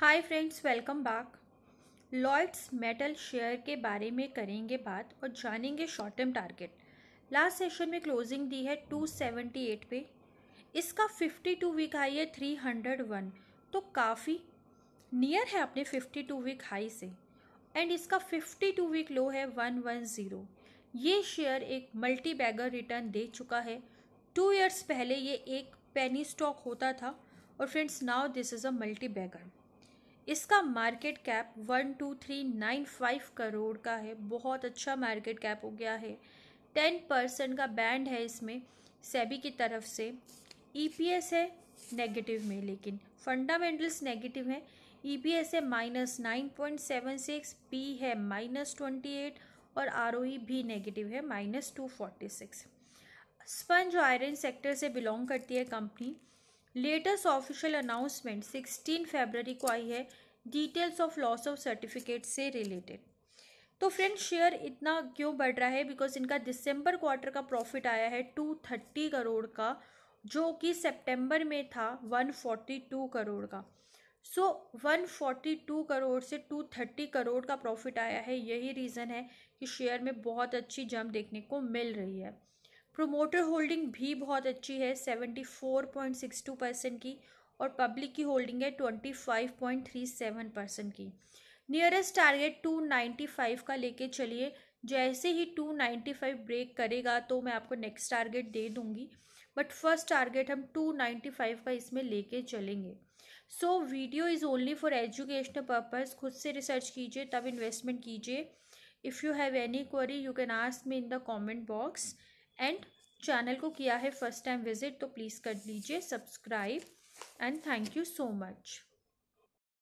हाय friends welcome back Lloyds metal share के बारे में करेंगे बात और जानेंगे short term target last session में क्लोजिंग दी है 278 पे इसका 52 वीक हाई है 301 तो काफ़ी नियर है अपने 52 वीक हाई से एंड इसका 52 वीक लो है 110 ये शेयर एक मल्टी बैगर रिटर्न दे चुका है टू ईयर्स पहले ये एक पेनी स्टॉक होता था और friends now this is a multibagger इसका market cap one two three nine five crore का है बहुत अच्छा मार्केट कैप हो गया है टेन परसेंट का बैंड है इसमें सेबी की तरफ से ईपीएस e है नेगेटिव में लेकिन फंडामेंटल्स नेगेटिव हैं ईपीएस है minus nine point seven six P है माइनस ट्वेंटी एट और आरओई e भी नेगेटिव है minus two forty six sponge iron sector से बिलोंग करती है कंपनी लेटेस्ट ऑफिशियल अनाउंसमेंट 16 फरवरी को आई है details of loss of certificate से रिलेटेड तो फ्रेंड शेयर इतना क्यों बढ़ रहा है बिकॉज इनका दिसंबर क्वार्टर का प्रॉफिट आया है टू थर्टी करोड़ का जो कि सितंबर में था वन फोर्टी टू करोड़ का so one forty two crore से टू थर्टी करोड़ का प्रॉफिट आया है यही रीज़न है कि शेयर में बहुत अच्छी जम देखने को मिल रही है प्रोमोटर होल्डिंग भी बहुत अच्छी है seventy four point six two percent की और पब्लिक की होल्डिंग है twenty five point three seven percent की nearest target two ninety five का लेके चलिए जैसे ही टू नाइन्टी फाइव ब्रेक करेगा तो मैं आपको नेक्स्ट टारगेट दे दूँगी बट फर्स्ट टारगेट हम टू नाइन्टी फाइव का इसमें लेके चलेंगे so video is only for educational purpose खुद से रिसर्च कीजिए तब इन्वेस्टमेंट कीजिए if you have any query you can ask me in the comment box and channel को किया है फर्स्ट टाइम विजिट तो प्लीज़ कर लीजिए subscribe and thank you so much